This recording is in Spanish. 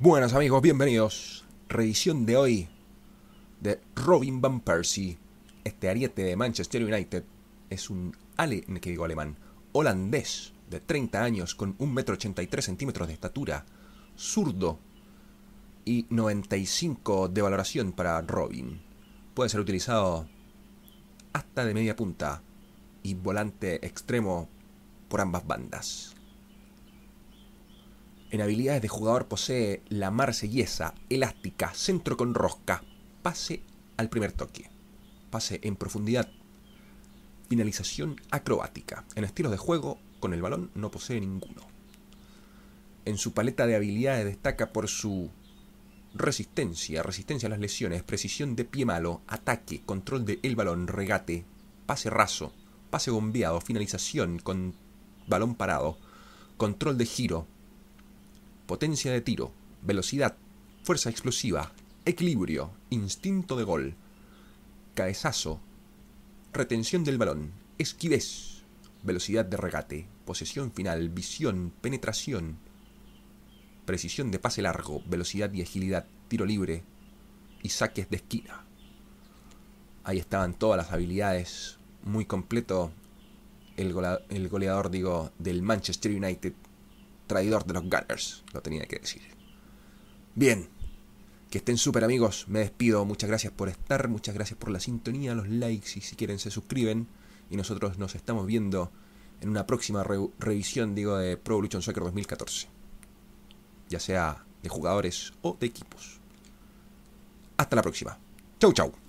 Buenas amigos, bienvenidos. Revisión de hoy de Robin Van Persie. Este ariete de Manchester United es un ale, que digo alemán, holandés de 30 años con 1,83 centímetros de estatura, zurdo y 95 de valoración para Robin. Puede ser utilizado hasta de media punta y volante extremo por ambas bandas. En habilidades de jugador posee la marsellesa, elástica, centro con rosca, pase al primer toque, pase en profundidad, finalización acrobática. En estilos de juego, con el balón no posee ninguno. En su paleta de habilidades destaca por su resistencia, resistencia a las lesiones, precisión de pie malo, ataque, control del balón, regate, pase raso, pase bombeado, finalización con balón parado, control de giro, potencia de tiro, velocidad, fuerza explosiva, equilibrio, instinto de gol, cabezazo, retención del balón, esquivez, velocidad de regate, posesión final, visión, penetración, precisión de pase largo, velocidad y agilidad, tiro libre y saques de esquina. Ahí estaban todas las habilidades, muy completo el, goleador, digo, del Manchester United traidor de los Gunners, lo tenía que decir. Bien, que estén súper amigos, me despido, muchas gracias por estar, muchas gracias por la sintonía, los likes y si quieren se suscriben y nosotros nos estamos viendo en una próxima revisión, digo, de Pro Evolution Soccer 2014, ya sea de jugadores o de equipos. Hasta la próxima. Chau, chau.